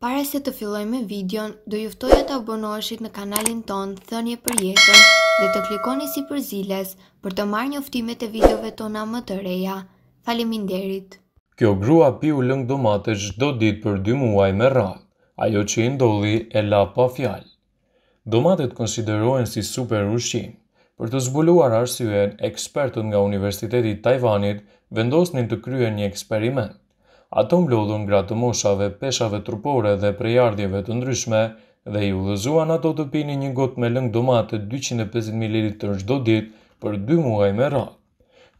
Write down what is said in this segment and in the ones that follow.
Pare se të filloj me videon, do e të abonoheshit në kanalin ton Thënje për jetën dhe të klikoni si për ziles për të marrë njoftimet e videove tona më të reja. Faleminderit. Kjo grua piu lëng domate çdo ditë për 2 muaj me radhë. Ajo që i ndolli e la pa fjalë. Domatet konsiderohen si super ushqim. Për të zbuluar arsyen, ekspertët nga Universiteti i Tajvanit vendosnin të kryen një eksperiment ato mblodhun gratë të moshave, peshave trupore dhe prejardjeve të ndryshme, dhe i udhëzuan ato të pini një gotë me lëngë domate 250 ml të në shdo dit për 2 muaj me ratë.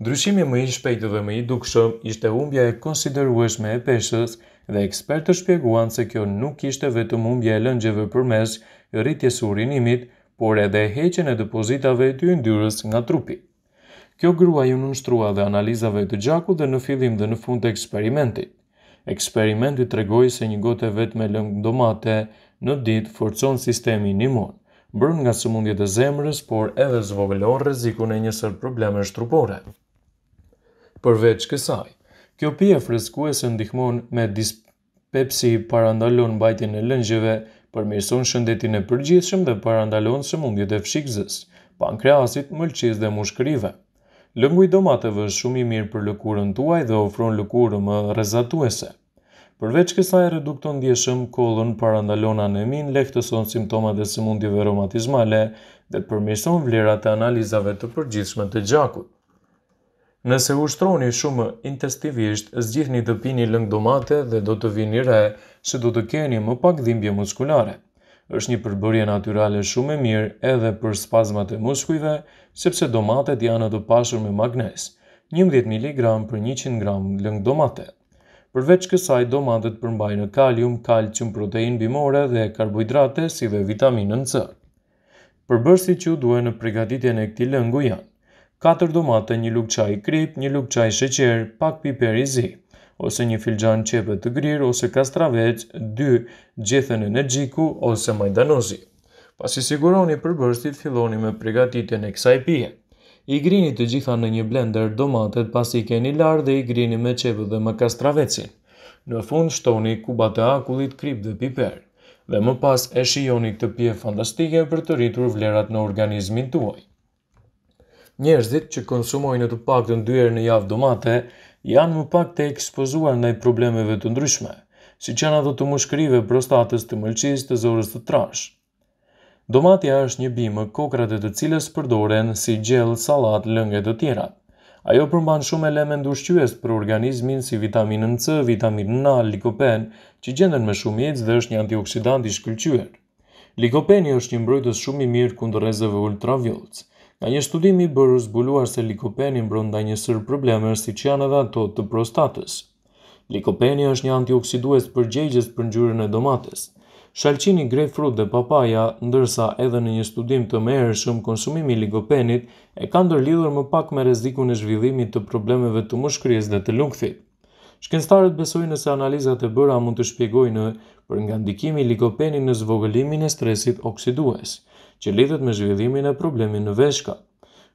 Ndryshimi më i shpejtë dhe më i dukshëm ishte humbja e konsiderueshme e peshës dhe ekspertë shpjeguan se kjo nuk ishte vetëm umbja e lëngjeve përmes rritjes urinimit, por edhe heqen e depozitave të yndyrës nga trupi. Kjo grua ju nënështrua dhe analizave të gjaku dhe në fillim dhe në fund të eksperimentit. Eksperimenti tregoi se një gotë vetë me lëng domate në ditë forcon sistemin imunitar. Brun nga sëmundjet e zemrës, por edhe zvogëlon rrezikun në një sër probleme shtrupore. Përveç kësaj, kjo pije freskuese ndihmon me dispepsi, parandalon mbajtjen e lëngjeve, përmirëson shëndetin e përgjithshëm dhe parandalon sëmundjet e fshikëzës, pankreasit, mëlçisë dhe mushkërive. Lëngu i domateve është shumë i mirë për lëkurën tuaj dhe ofron lëkurë më rrezatuese. Përveç kësaj redukton ndjeshëm kollën, parandalon anemin, lehtëson simptomat e sëmundjeve reumatizmale dhe përmirëson vlerat e analizave të përgjithshme të gjakut. Nëse ushtroni shumë intestivisht, zgjithni të pini lëng domate dhe do të vini re se do të keni më pak dhimbje muskulare. Është një përbërje natyrale shumë e mirë edhe për spazmat e muskujve, sepse domatet janë të pashur me magnez. 11 mg për 100 g lëng domatet përveç kësaj domatet përmbajnë përmbaj në kalium, kalcium, protein bimore dhe karbohidrate si dhe vitaminën C. Përbërësit që duhet në pregatitjen e këti lëngu janë, 4 domate, një lukë qaj krip, një lukë qaj sheqer, pak piper i zi, ose një filgjan qepet të grirë, ose kastravec, 2 gjethën e në gjiku, ose majdanozi. Pas i siguroni përbërstit, filloni me pregatitjen e kësaj pijen. I grini të gjitha në një blender domatet pasi i keni larë dhe i grini me qepë dhe me kastravecin. Në fund shtoni kuba të akullit kryp dhe piper. Dhe më pas e shijoni këtë pje fantastike për të rritur vlerat në organizmin tuaj. Njerëzit që konsumojnë të pak të ndyjerë në javë domate, janë më pak të ekspozuar në problemeve të ndryshme, si që në të të mushkrive prostatës të mëlqis të zorës të trashë. Domatja është një bimë kokrat e të cilës përdoren si gjell, salat, lëngët të tjera. Ajo përmban shumë element ushqyes për organizmin si vitaminën C, vitaminën A, likopen, që gjenden me shumë jetës dhe është një antioksidant i shkëllqyër. Likopeni është një mbrojtës shumë i mirë kundër rezeve ultraviolës. Nga një studim i bërë zbuluar se likopeni mbron nda një sërë probleme si që janë edhe ato të prostatës. Likopeni është një antioksidues për gjegjes për njurën e domates – Shalqini frut dhe papaja, ndërsa edhe në një studim të merë shumë konsumimi ligopenit, e ka ndërlidhur më pak me reziku në zhvillimit të problemeve të mushkries dhe të lungëthit. Shkenstarët besojnë nëse analizat e bëra mund të shpjegojnë për nga ndikimi ligopenit në zvogëlimin e stresit oksidues, që lidhet me zhvillimin e problemi në veshka.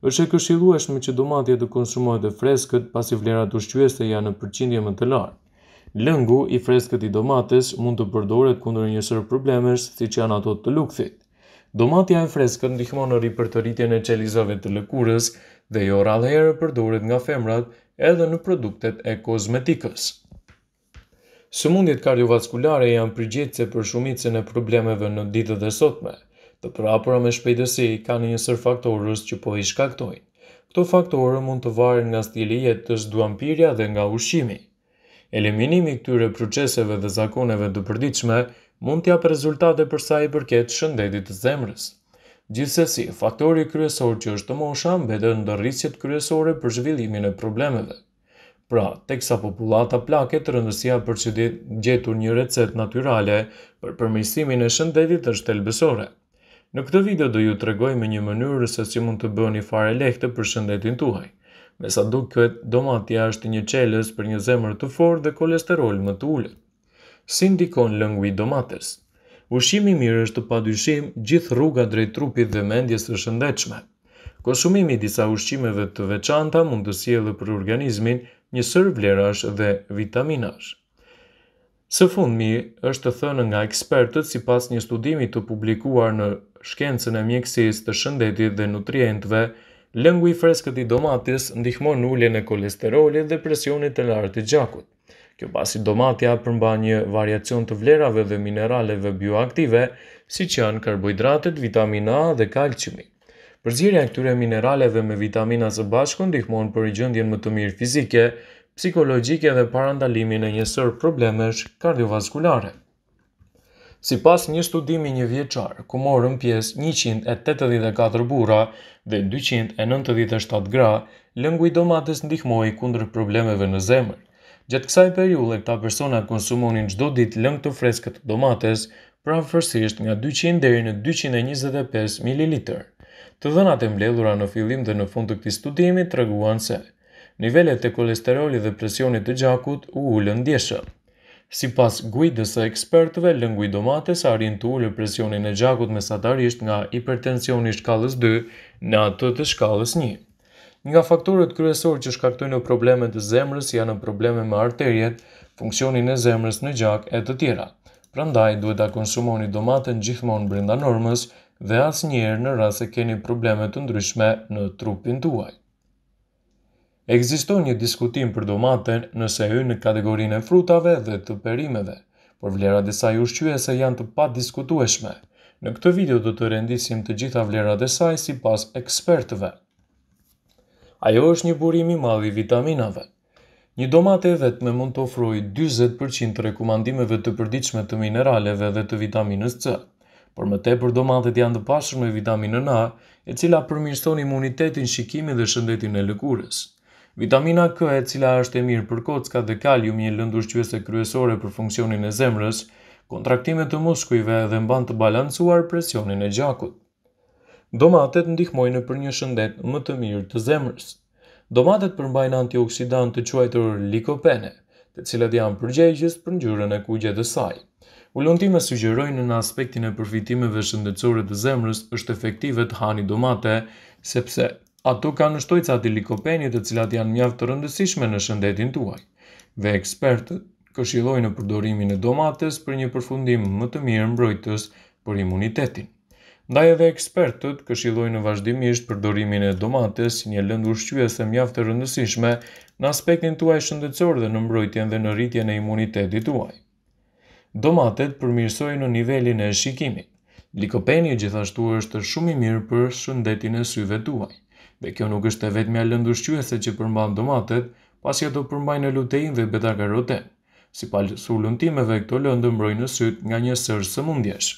Êshtë e këshilueshme që domatje të konsumohet e freskët pasi vlerat ushqyeste janë në përqindje më të lartë. Lëngu i freskët i domates mund të përdoret kundër një sër problemesh, siç janë ato të lukthit. Domatia e freskët ndihmon në ripërtëritjen e qelizave të lëkurës dhe jo rallëherë përdoret nga femrat edhe në produktet e kozmetikës. Sëmundjet kardiovaskulare janë përgjithse për shumicën e problemeve në ditët e sotme. Të prapura me shpejtësi kanë një sër faktorës që po i shkaktojnë. Këto faktorë mund të varen nga stili jetës, duampirja dhe nga ushqimi. Eliminimi këtyre proceseve dhe zakoneve të përdiqme mund t'ja për rezultate përsa i përket shëndetit të zemrës. Gjithsesi, faktori kryesor që është të mosha mbetë në dërrisjet kryesore për zhvillimin e problemeve. Pra, teksa populata plaket të rëndësia për që gjetur një recet naturale për përmisimin e shëndetit të shtelbesore. Në këtë video do ju të regoj me një mënyrë se si mund të bëni fare lehte për shëndetin tuaj. Me sa duket, domatja është një qeles për një zemër të forë dhe kolesterol më të ullet. Si ndikon lëngu i domates? Ushimi mirë është të padyshim gjithë rruga drejt trupit dhe mendjes të shëndechme. Konsumimi disa ushqimeve të veçanta mund të sjellë për organizmin një sër vlerash dhe vitaminash. Së fundmi është të thënë nga ekspertët si pas një studimi të publikuar në shkencën e mjekësis të shëndetit dhe nutrientve, Lëngu i freskët i domatis ndihmon në ulljen e kolesterolit dhe presionit të lartë të gjakut. Kjo pasi domatja përmba një variacion të vlerave dhe mineraleve bioaktive, si që janë karbohidratet, vitamina A dhe kalqymi. Përgjirja e këture mineraleve me vitamina së bashku ndihmon për i gjëndjen më të mirë fizike, psikologjike dhe parandalimin e njësër problemesh kardiovaskulare. Si pas një studimi një vjeqar, ku morën pjesë 184 bura dhe 297 gra, lëngu i domates ndihmoj kundër problemeve në zemër. Gjatë kësaj periule, këta persona konsumonin gjdo dit lëngë të freskët domates, pra nga 200 deri në 225 ml. Të dhënat e mbledhura në fillim dhe në fund të këtij studimi treguan se nivelet e kolesterolit dhe presionit të gjakut u ulën ndjeshëm. Si pas gujtës e ekspertëve, i domates arin të ullë presionin e gjakut mesatarisht nga hipertensioni shkallës 2 në atë të shkallës 1. Nga faktorët kryesor që shkaktojnë problemet të zemrës janë probleme me arterjet, funksionin e zemrës në gjak e të tjera. Prandaj, duhet a konsumoni domaten gjithmonë brenda normës dhe asë njerë në rrasë keni problemet të ndryshme në trupin të uajt. Ekziston një diskutim për domaten nëse hynë në kategorinë e frutave dhe të perimeve, por vlera saj i ushqyese janë të pat diskutueshme. Në këtë video do të rendisim të gjitha vlerat e saj si pas ekspertëve. Ajo është një burimi madhi vitaminave. Një domate me mund të ofroj 20% të rekomandimeve të përdiqme të mineraleve dhe të vitaminës C. Por më tepër domatet janë të pashur me vitaminën A, e cila përmirëston imunitetin, shikimin dhe shëndetin e lëkurës. Vitamina K, e cila është e mirë për kocka dhe kalium, një lëndë ushqyese kryesore për funksionin e zemrës, kontraktimet të muskujve dhe mban të balancuar presionin e gjakut. Domatet ndihmojnë për një shëndet më të mirë të zemrës. Domatet përmbajnë antioksidant të quajtur likopene, të cilat janë përgjegjës për ngjyrën e kuqe të saj. Ulëntime sugjerojnë në aspektin e përfitimeve shëndetësore të zemrës është efektive të hani domate, sepse ato ka në shtojca të likopenje të cilat janë mjaftë të rëndësishme në shëndetin tuaj. Ve ekspertët këshilojnë në përdorimin e domates për një përfundim më të mirë mbrojtës për imunitetin. Ndaj edhe ekspertët këshilojnë në vazhdimisht përdorimin e domates si një shqyës ushqyese mjaftë të rëndësishme në aspektin tuaj shëndetësor dhe në mbrojtjen dhe në rritjen e imunitetit tuaj. Domatet përmirësojnë në nivelin e shikimit. Likopeni gjithashtu është shumë i mirë për shëndetin e syve tuaj. Dhe kjo nuk është e vetë me alëndushqyese që përmban domatet, pasi ato përmbajnë lutein dhe beta karoten. Si palë sulën timeve, këto lëndë mbrojnë në sytë nga një sërë së mundjesh.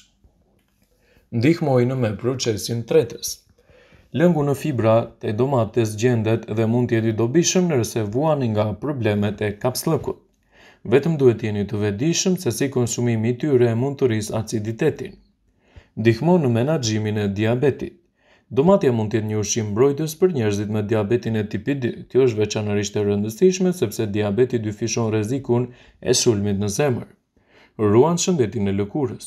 Ndihmojnë me procesin tretës. Lëngu në fibra të domates gjendet dhe mund tjeti dobishëm nërse vuani nga problemet e kapslëkut. Vetëm duhet jeni të vedishëm se si konsumimi tyre mund të rrisë aciditetin. Ndihmojnë në menagjimin e diabetit. Domatja mund të jetë një ushqim mbrojtës për njerëzit me diabetin e tipit 2. Kjo është veçanërisht e rëndësishme sepse diabeti dyfishon rrezikun e sulmit në zemër. Ruan shëndetin e lëkurës.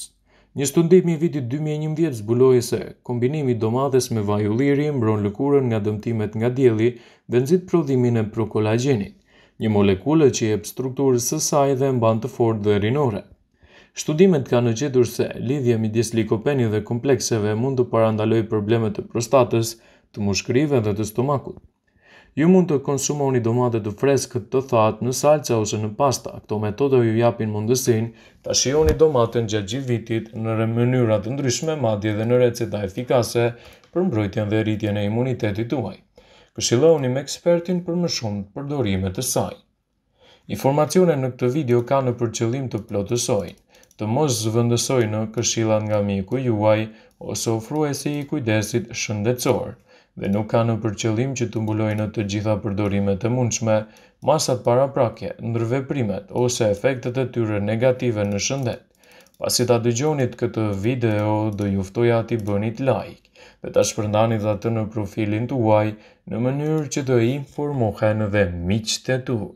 Një studim i vitit 2011 zbuloi se kombinimi i domates me vaj ulliri mbron lëkurën nga dëmtimet nga dielli dhe nxit prodhimin e prokolagjenit, një molekulë që jep strukturën së saj dhe mban të fortë dhe rinore. Studimet kanë gjetur se lidhja midis likopeni dhe komplekseve mund të parandaloj problemet të prostatës, të mushkrive dhe të stomakut. Ju mund të konsumoni domate të freskët të thatë në salca ose në pasta. Këto metode ju japin mundësinë ta shijoni domaten gjatë gjithë vitit në mënyra të ndryshme, madje edhe në receta efikase për mbrojtjen dhe rritjen e imunitetit tuaj. Këshillohuni me ekspertin për më shumë përdorime të saj. Informacione në këtë video ka në përqëllim të plotësojnë të mos zëvëndësoj në këshilat nga miku juaj ose ofruesi i kujdesit shëndetësor, dhe nuk ka në përqëllim që të mbuloj në të gjitha përdorimet të mundshme, masat paraprakje, ndërveprimet ose efektet e tyre negative në shëndet. Pasi ta dëgjonit këtë video, do juftoj ati bënit like dhe ta shpërndani dhe atë në profilin të uaj në mënyrë që të informohen dhe miqët tuaj.